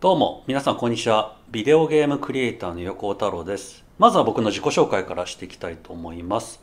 どうも、皆さんこんにちは。ビデオゲームクリエイターの横尾太郎です。まずは僕の自己紹介からしていきたいと思います。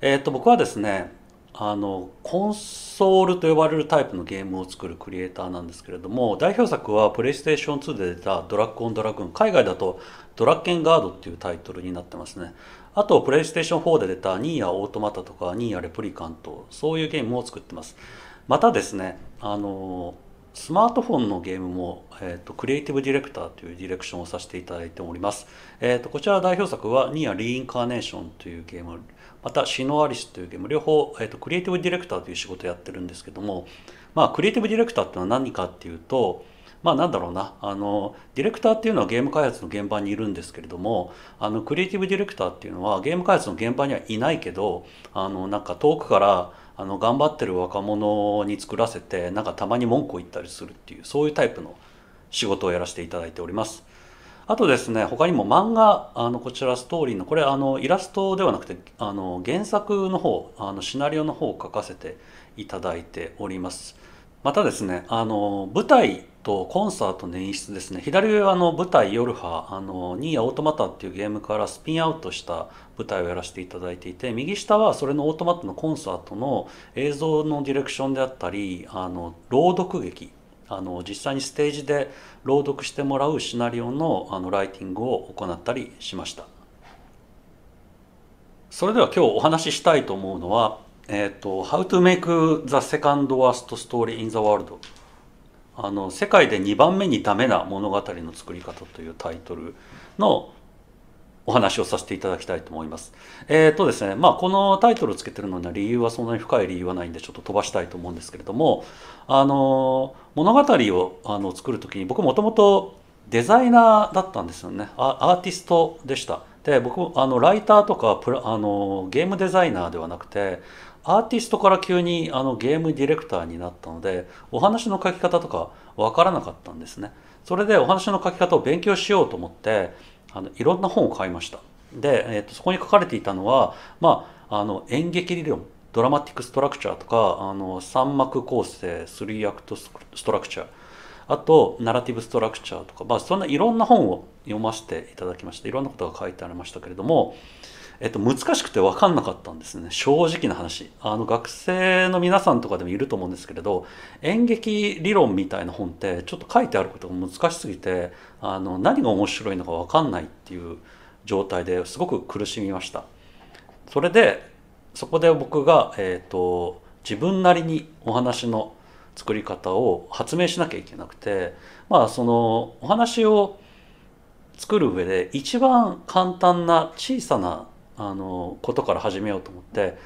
えっ、と、僕はですね、あの、コンソールと呼ばれるタイプのゲームを作るクリエイターなんですけれども、代表作は PlayStation 2で出たドラッグオンドラグーン、海外だとドラッケンガードっていうタイトルになってますね。あと、PlayStation 4で出たニーヤオートマタとかニーヤレプリカント、そういうゲームを作ってます。またですね、あのスマートフォンのゲームも、えーと、クリエイティブディレクターというディレクションをさせていただいております。えーと、こちら代表作はニアリインカーネーションというゲーム、またシノアリスというゲーム、両方、えーと、とクリエイティブディレクターという仕事をやってるんですけども、まあ、クリエイティブディレクターっていうのは何かっていうと、まあなんだろうな、あの、ディレクターっていうのはゲーム開発の現場にいるんですけれども、あの、クリエイティブディレクターっていうのはゲーム開発の現場にはいないけど、あの、なんか遠くから、あの頑張ってる若者に作らせてなんかたまに文句を言ったりするっていうそういうタイプの仕事をやらせていただいております。あとですね、他にも漫画、あのこちらストーリーの、これあのイラストではなくて、あの原作の方、あのシナリオの方を書かせていただいております。またですね、あの舞台と、コンサートの演出ですね。左上はあの舞台ヨルハ、あの、ニーヤオートマタっていうゲームからスピンアウトした舞台をやらせていただいていて、右下はそれのオートマットのコンサートの映像のディレクションであったり、あの、朗読劇。あの実際にステージで朗読してもらうシナリオのあのライティングを行ったりしましたそれでは今日お話ししたいと思うのは「えーと、How to make the second worst story in the world」あの「世界で2番目にダメな物語の作り方」というタイトルのお話をさせていただきたいと思います。えっ、ー、とですね、まあこのタイトルをつけてるのには理由はそんなに深い理由はないんでちょっと飛ばしたいと思うんですけれども、あの物語をあの作る時に僕もともとデザイナーだったんですよね。アーティストでした。で僕あのライターとかプラあのゲームデザイナーではなくてアーティストから急にあのゲームディレクターになったのでお話の書き方とかわからなかったんですねそれでお話の書き方を勉強しようと思ってあのいろんな本を買いましたで、えー、とそこに書かれていたのは、まあ、あの演劇理論ドラマティックストラクチャーとかあの3幕構成3アクトストラクチャーあと、ナラティブストラクチャーとか、まあ、そんないろんな本を読ませていただきまして、いろんなことが書いてありましたけれども、えっと、難しくて分かんなかったんですね正直な話あの学生の皆さんとかでもいると思うんですけれど演劇理論みたいな本ってちょっと書いてあることが難しすぎてあの何が面白いのか分かんないっていう状態ですごく苦しみましたそれでそこで僕が、えーと、と自分なりにお話の作り方を発明しなきゃいけなくてまあそのお話を作る上で一番簡単な小さなあのことから始めようと思って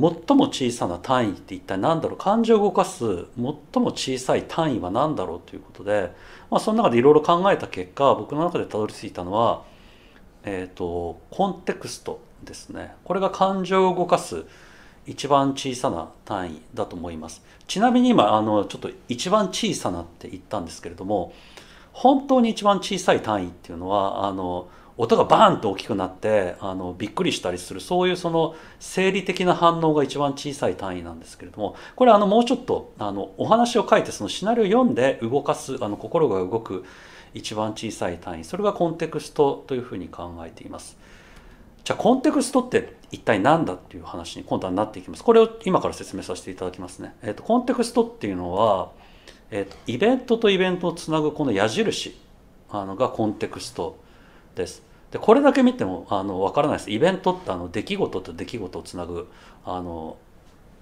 最も小さな単位って一体何だろう感情を動かす最も小さい単位は何だろうということで、まあ、その中でいろいろ考えた結果僕の中でたどり着いたのは、えーと、コンテクストですねこれが感情を動かす一番小さな単位だと思いますちなみに今あのちょっと一番小さなって言ったんですけれども本当に一番小さい単位っていうのはあの音がバーンと大きくなってあのびっくりしたりするそういうその生理的な反応が一番小さい単位なんですけれどもこれあのもうちょっとあのお話を書いてそのシナリオ読んで動かすあの心が動く一番小さい単位それがコンテクストというふうに考えています。じゃあコンテクストって一体何だっていう話に今度はなっていきます。これを今から説明させていただきますね。えっ、ー、とコンテクストっていうのは、えっ、ー、とイベントとイベントをつなぐこの矢印あのがコンテクストですでこれだけ見てもあの分からないですイベントってあの出来事と出来事をつなぐあの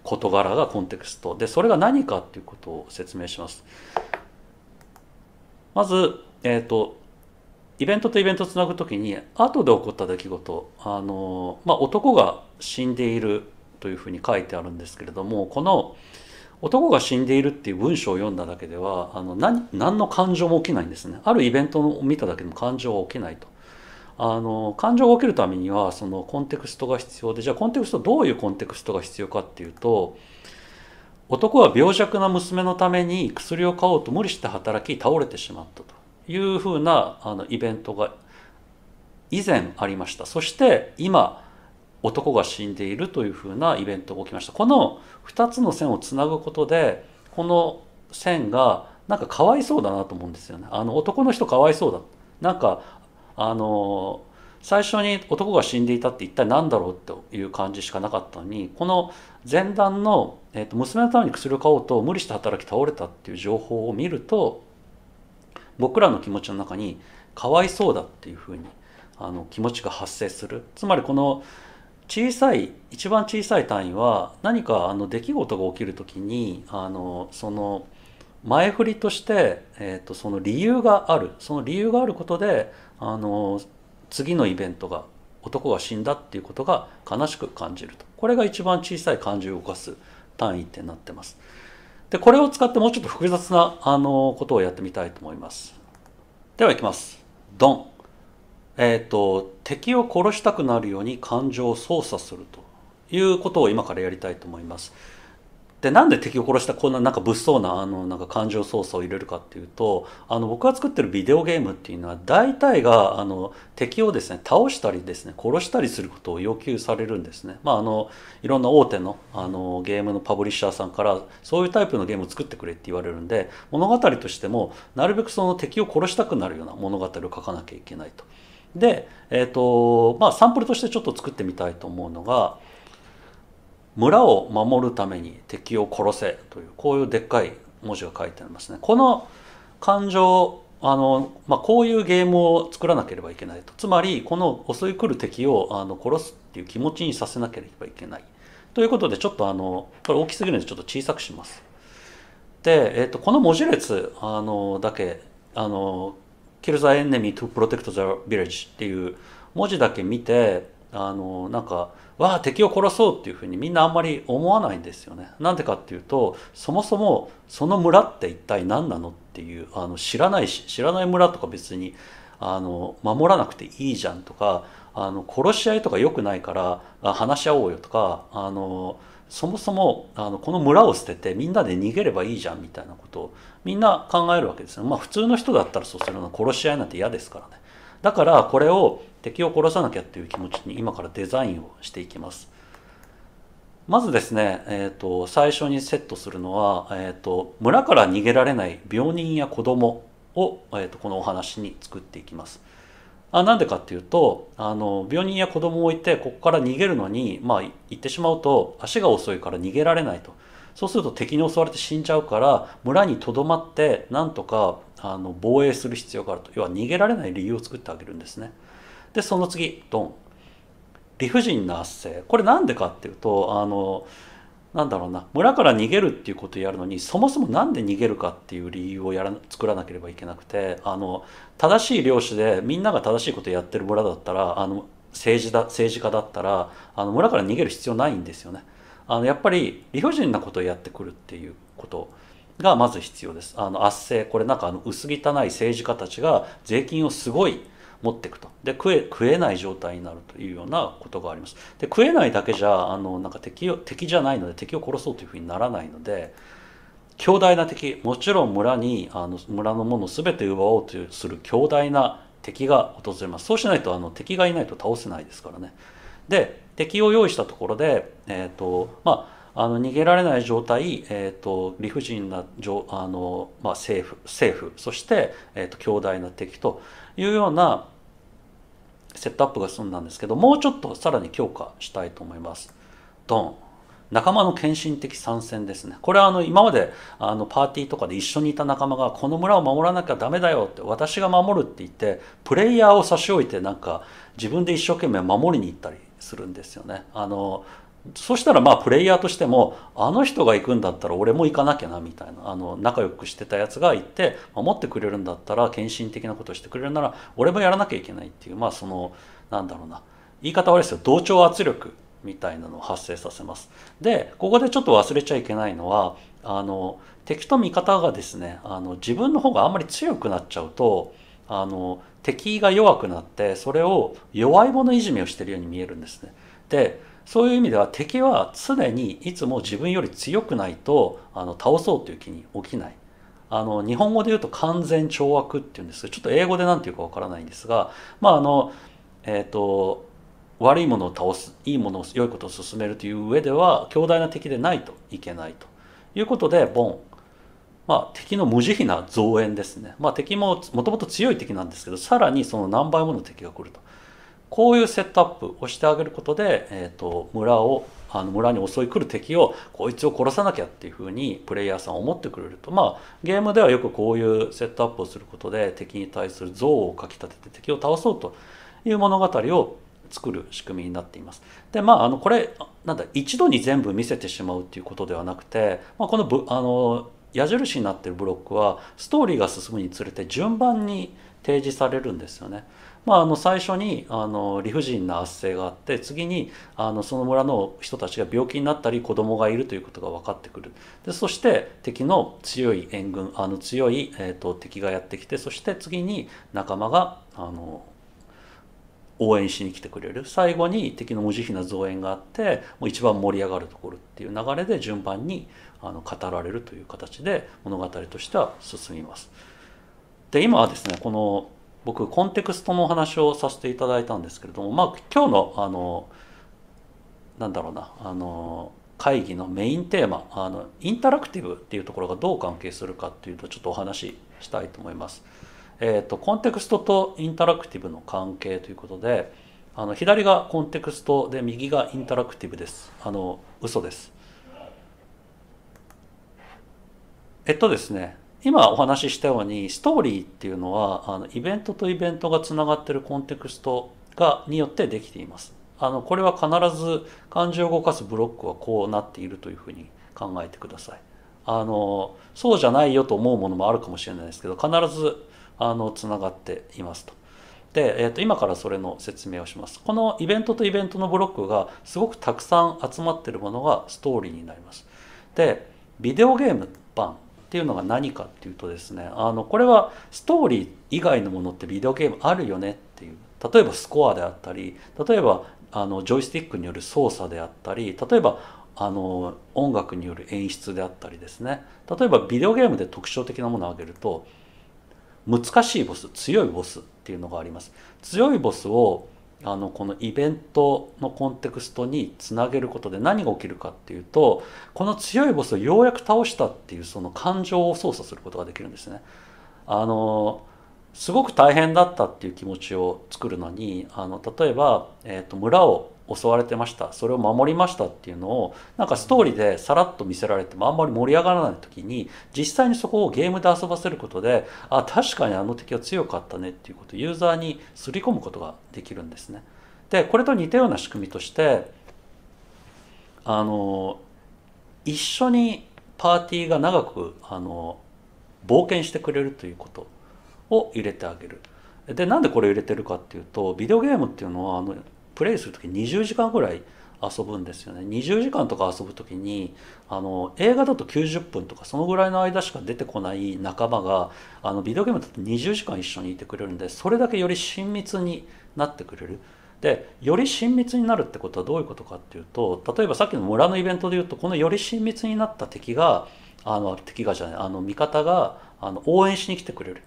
事柄がコンテクストでそれが何かっていうことを説明しますまず、えーと、イベントとイベントをつなぐ時に後で起こった出来事あの、まあ、男が死んでいるというふうに書いてあるんですけれどもこの男が死んでいるっていう文章を読んだだけではあの何何の感情も起きないんですねあるイベントを見ただけでも感情は起きないとあの感情が起きるためにはそのコンテクストが必要でじゃあコンテクストどういうコンテクストが必要かっていうと男は病弱な娘のために薬を買おうと無理して働き倒れてしまったというふうなあのイベントが以前ありましたそして今男が死んでいるというふうなイベントが起きましたこの2つの線をつなぐことでこの線がなんかかわいそうだなと思うんですよねあの男の人かわいそうだなんかあの最初に男が死んでいたって一体何だろうという感じしかなかったのにこの前段の、えー、と娘のために薬を買おうと無理して働き倒れたっていう情報を見ると僕らの気持ちの中にかわいそうだっていうふうにあの気持ちが発生するつまりこの小さい一番小さい単位は何かあの出来事が起きる時にあのその前振りとして、えー、とその理由があるその理由があることであの次のイベントが男が死んだっていうことが悲しく感じるとこれが一番小さい漢字を動かす単位ってなってますでこれを使ってもうちょっと複雑なあのことをやってみたいと思いますではいきますドンえっ、ー、と敵を殺したくなるように感情を操作するということを今からやりたいと思いますでなんで敵を殺したこんななんか物騒なあのなんか感情操作を入れるかっていうとあの僕が作ってるビデオゲームっていうのは大体があの敵をですね倒したりですね殺したりすることを要求されるんですね。まあ、あのいろんな大手のあのゲームのパブリッシャーさんからそういうタイプのゲームを作ってくれって言われるんで物語としてもなるべくその敵を殺したくなるような物語を書かなきゃいけないと。で、えーとまあ、サンプルとしてちょっと作ってみたいと思うのが。村を守るために敵を殺せというこういうでっかい文字が書いてありますね。この感情あの、まあ、こういうゲームを作らなければいけないとつまりこの襲い来る敵をあの殺すっていう気持ちにさせなければいけないということでちょっとあのこれ大きすぎるのでちょっと小さくします。で、えっとこの文字列あのだけあの「Kill the enemy to protect the village」っていう文字だけ見てあのなんかわあ敵を殺そうっていうふうにみんなあんまり思わないんですよね。なんでかっていうとそもそもその村って一体何なのっていうあの知らないし知らない村とか別にあの守らなくていいじゃんとかあの殺し合いとか良くないから話し合おうよとかあのそもそもあのこの村を捨ててみんなで逃げればいいじゃんみたいなことをみんな考えるわけですよ。まあ普通の人だったらそうするの殺し合いなんて嫌ですからね。だからこれを敵を殺さなきゃっていう気持ちに今からデザインをしていきます。まずですね、えーと、最初にセットするのは、えーと、村から逃げられない病人や子供を、えーと、とこのお話に作っていきます。あなんでかっていうとあの病人や子供を置いてここから逃げるのに、まあ、行ってしまうと足が遅いから逃げられないとそうすると敵に襲われて死んじゃうから村にとどまってなんとかあの防衛する必要があると要は逃げられない理由を作ってあげるんですねでその次ドン理不尽な圧政これ何でかっていうとあのなんだろうな村から逃げるっていうことをやるのにそもそも何で逃げるかっていう理由をやら作らなければいけなくてあの正しい領主でみんなが正しいことやってる村だったらあの政治だ政治家だったらあの村から逃げる必要ないんですよね。あのやっぱり理不尽なことをやってくるっていうことがまず必要です。あの圧政、これなんかあの薄汚い政治家たちが税金をすごい持っていくと。で、食え、食えない状態になるというようなことがあります。で、食えないだけじゃ、あの、なんか敵を、敵じゃないので、敵を殺そうというふうにならないので、強大な敵、もちろん村に、あの、村のもの全て奪おうとする強大な敵が訪れます。そうしないと、あの、敵がいないと倒せないですからね。で、敵を用意したところで、えっ、ー、と、まあ、あの逃げられない状態、えーと、理不尽なあの、まあ、政府政府そして、えーと、と強大な敵というようなセットアップが済んだんですけどもうちょっとさらに強化したいと思います。ドン仲間の献身的参戦ですね。これはあの今まであのパーティーとかで一緒にいた仲間がこの村を守らなきゃダメだよって私が守るって言ってプレイヤーを差し置いてなんか自分で一生懸命守りに行ったりするんですよね。あのそしたらまあプレイヤーとしてもあの人が行くんだったら俺も行かなきゃなみたいなあの仲良くしてたやつが行って守ってくれるんだったら献身的なことをしてくれるなら俺もやらなきゃいけないっていうまあそのなんだろうな言い方悪いですよ同調圧力みたいなのを発生させます。でここでちょっと忘れちゃいけないのはあの敵と味方がですねあの自分の方があんまり強くなっちゃうとあの敵が弱くなってそれを弱い者いじめをしてるように見えるんですね。でそういう意味では敵は常にいつも自分より強くないとあの倒そうという気に起きない。あの日本語で言うと完全懲悪っていうんですけどちょっと英語で何て言うかわからないんですがまああのえっ、ー、と悪いものを倒すいいものを良いことを進めるという上では強大な敵でないといけないということでボンまあ、敵の無慈悲な増援ですね、まあ、敵ももともと強い敵なんですけどさらにその何倍もの敵が来るとこういうセットアップをしてあげることで、えーと、村をあの村に襲い来る敵をこいつを殺さなきゃっていうふうにプレイヤーさん思ってくれるとまあゲームではよくこういうセットアップをすることで敵に対する憎悪をかきたてて敵を倒そうという物語を作る仕組みになっています。でまああのこれなんだ一度に全部見せてしまうっていうことではなくて、まあ、このぶあの矢印になってるブロックはストーリーが進むにつれて順番に提示されるんですよね。まあ、あの最初にあの理不尽な圧政があって次にあのその村の人たちが病気になったり子供がいるということが分かってくるでそして敵の強い援軍あの強い、えーと、敵がやってきてそして次に仲間があの応援しに来てくれる最後に敵の無慈悲な増援があってもう一番盛り上がるところっていう流れで順番にあの語られるという形で物語としては進みます。で今はですねこの僕コンテクストのお話をさせていただいたんですけれども、まあ、今日のあのなんだろうなあの会議のメインテーマあのインタラクティブっていうところがどう関係するかっていうとちょっとお話ししたいと思います。えーとコンテクストとインタラクティブの関係ということであの左がコンテクストで右がインタラクティブです。あの嘘です。えっとですね今お話ししたようにストーリーっていうのはあのイベントとイベントがつながってるコンテクストがによってできています。あのこれは必ず感情を動かすブロックはこうなっているというふうに考えてください。あのそうじゃないよと思うものもあるかもしれないですけど必ずあのつながっていますと。で、えー、と今からそれの説明をします。このイベントとイベントのブロックがすごくたくさん集まってるものがストーリーになります。でビデオゲーム版っていうのが何かっていうとですねあのこれはストーリー以外のものってビデオゲームあるよねっていう例えばスコアであったり例えばあのジョイスティックによる操作であったり例えばあの音楽による演出であったりですね例えばビデオゲームで特徴的なものを挙げると難しいボス強いボスっていうのがあります強いボスをあのこのイベントのコンテクストにつなげることで何が起きるかっていうとこの強いボスをようやく倒したっていうその感情を操作することができるんですね。あのすごく大変だったっていう気持ちを作るのにあの例えば、えーと、と村を襲われてましたそれを守りましたっていうのをなんかストーリーでさらっと見せられてもあんまり盛り上がらない時に実際にそこをゲームで遊ばせることであ確かにあの敵は強かったねっていうことをユーザーにすり込むことができるんですね。でこれと似たような仕組みとしてあの一緒にパーティーが長くあの冒険してくれるということを入れてあげる。でなんでこれ入れてるかっていうとビデオゲームっていうのはあのプレイする時20時間ぐらい遊ぶんですよね20時間とか遊ぶ時にあの映画だと90分とかそのぐらいの間しか出てこない仲間があのビデオゲームだと20時間一緒にいてくれるんでそれだけより親密になってくれる。でより親密になるってことはどういうことかっていうと例えばさっきの村のイベントで言うとこのより親密になった敵があの敵がじゃないあの味方があの応援しに来てくれる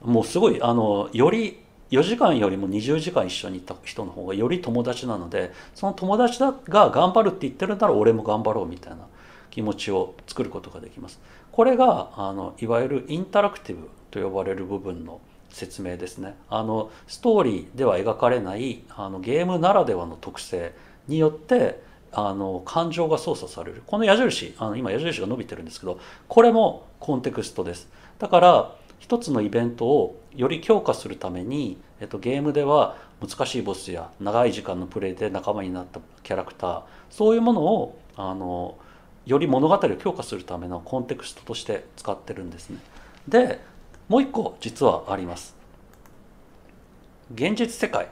もうすごいあのより4時間よりも20時間一緒にいた人の方がより友達なのでその友達が頑張るって言ってるなら俺も頑張ろうみたいな気持ちを作ることができます。これがあのいわゆるインタラクティブと呼ばれる部分の説明ですね。あのストーリーでは描かれないあのゲームならではの特性によってあの感情が操作されるこの矢印あの今矢印が伸びてるんですけどこれもコンテクストですだから一つのイベントをより強化するために、えっと、ゲームでは難しいボスや長い時間のプレイで仲間になったキャラクターそういうものをあのより物語を強化するためのコンテクストとして使ってるんですね。でもう一個実はあります。現実世界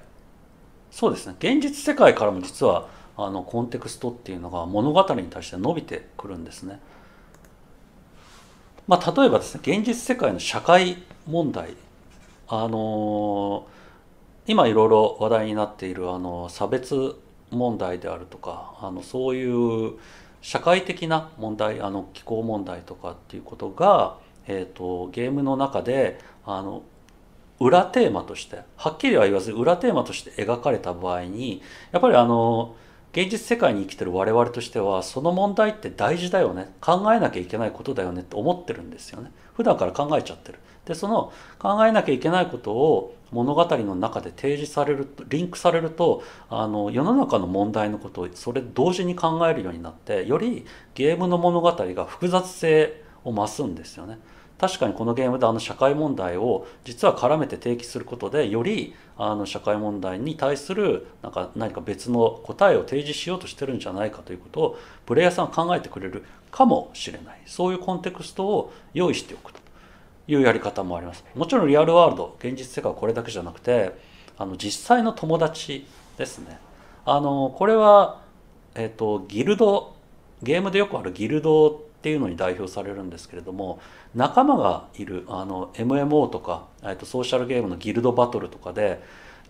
そうですね現実世界からも実はあのコンテクストっていうのが物語に対して伸びてくるんですね。まあ、例えばですね現実世界の社会問題あの今いろいろ話題になっているあの差別問題であるとかあのそういう社会的な問題あの気候問題とかっていうことが、えーと、とゲームの中であの裏テーマとしてはっきりは言わず裏テーマとして描かれた場合にやっぱりあのー現実世界に生きてる我々としてはその問題って大事だよね考えなきゃいけないことだよねって思ってるんですよね普段から考えちゃってるでその考えなきゃいけないことを物語の中で提示されるとリンクされるとあの世の中の問題のことをそれ同時に考えるようになってよりゲームの物語が複雑性を増すんですよね。確かにこのゲームであの社会問題を実は絡めて提起することでよりあの社会問題に対するなんか何か別の答えを提示しようとしてるんじゃないかということをプレイヤーさんは考えてくれるかもしれないそういうコンテクストを用意しておくというやり方もありますもちろんリアルワールド現実世界はこれだけじゃなくてあの実際の友達ですねあのこれは、えーと、とギルドゲームでよくあるギルドっていうのに代表されるんですけれども仲間がいるあの MMO とか、えっと、ソーシャルゲームのギルドバトルとかで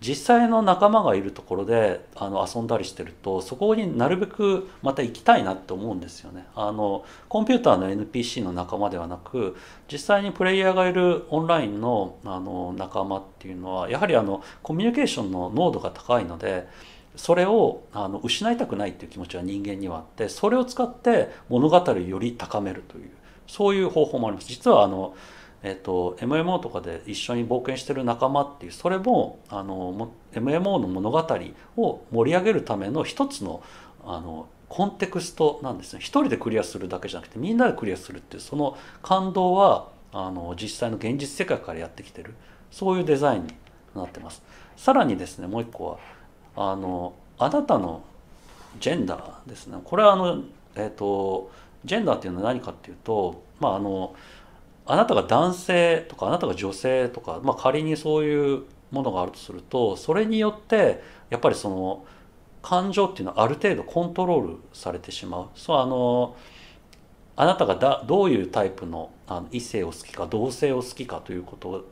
実際の仲間がいるところであの遊んだりしてるとそこになるべくまた行きたいなって思うんですよねあのコンピューターの NPC の仲間ではなく実際にプレイヤーがいるオンラインのあの仲間っていうのはやはりあのコミュニケーションの濃度が高いので。それをあの失いたくないっていう気持ちは人間にはあってそれを使って物語をより高めるというそういう方法もあります実はあの、えーと、と MMO とかで一緒に冒険してる仲間っていうそれもあの MMO の物語を盛り上げるための一つのあのコンテクストなんですね一人でクリアするだけじゃなくてみんなでクリアするっていうその感動はあの実際の現実世界からやってきてるそういうデザインになってますさらにですねもう一個はあのあなたのジェンダーですねこれはあの、えーと、ジェンダーっていうのは何かっていうと、まあ、あのあなたが男性とかあなたが女性とか、まあ、仮にそういうものがあるとするとそれによってやっぱりその感情っていうのはある程度コントロールされてしまう。そうあのあなたがだどういうタイプのあの異性を好きか同性を好きかということ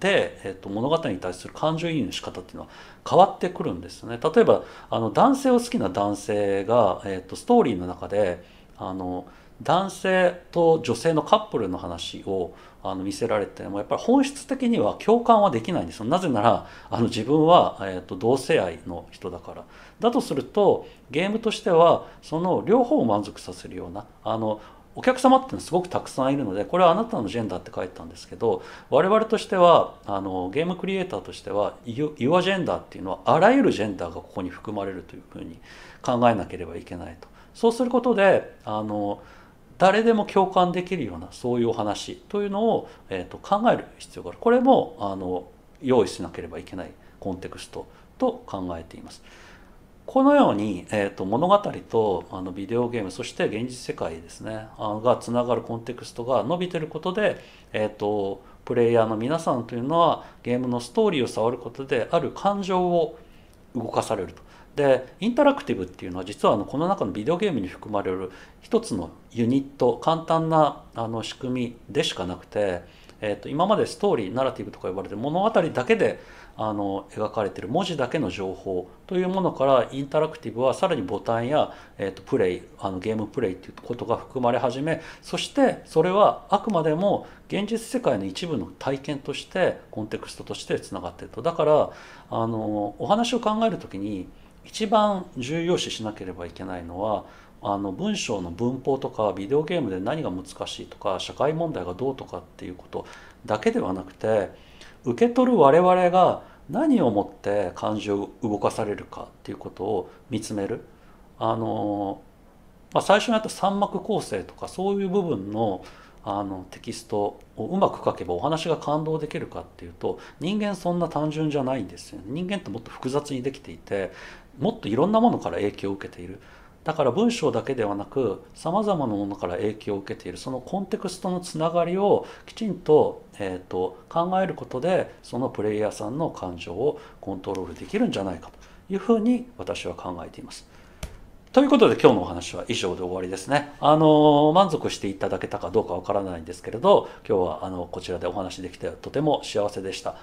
で、えっと物語に対する感情移入の仕方っていうのは変わってくるんですよね。例えばあの男性を好きな男性が、えっとストーリーの中であの男性と女性のカップルの話をあの見せられてもやっぱり本質的には共感はできないんですよなぜならあの自分は、えっと同性愛の人だからだとするとゲームとしてはその両方を満足させるようなあのお客様ってのはすごくたくさんいるのでこれはあなたのジェンダーって書いてたんですけど我々としてはあのゲームクリエイターとしては Your ジェンダーっていうのはあらゆるジェンダーがここに含まれるというふうに考えなければいけないとそうすることであの誰でも共感できるようなそういうお話というのを、えーと考える必要があるこれもあの用意しなければいけないコンテクストと考えています。このように、えーと、物語とあのビデオゲームそして現実世界ですねあがつながるコンテクストが伸びてることで、えーと、プレイヤーの皆さんというのはゲームのストーリーを触ることである感情を動かされると。でインタラクティブっていうのは実はあのこの中のビデオゲームに含まれる一つのユニット簡単なあの仕組みでしかなくて、えーと今までストーリーナラティブとか呼ばれて物語だけであの描かれている文字だけの情報というものからインタラクティブはさらにボタンや、えー、とプレイあのゲームプレイということが含まれ始めそしてそれはあくまでも現実世界の一部の体験としてコンテクストとしてつながっているとだからあのお話を考える時に一番重要視しなければいけないのはあの文章の文法とかビデオゲームで何が難しいとか社会問題がどうとかっていうことだけではなくて受け取る我々が何をもって感情を動かされるかっていうことを見つめるあの、まあ、最初にあった三幕構成とかそういう部分のあのテキストをうまく書けばお話が感動できるかっていうと人間そんな単純じゃないんですよ人間ってもっと複雑にできていてもっといろんなものから影響を受けているだから文章だけではなくさまざまなものから影響を受けているそのコンテクストのつながりをきちんと,、えーと、と考えることでそのプレイヤーさんの感情をコントロールできるんじゃないかというふうに私は考えています。ということで今日のお話は以上で終わりですね。あの、満足していただけたかどうかわからないんですけれど、今日はあの、こちらでお話できてとても幸せでした。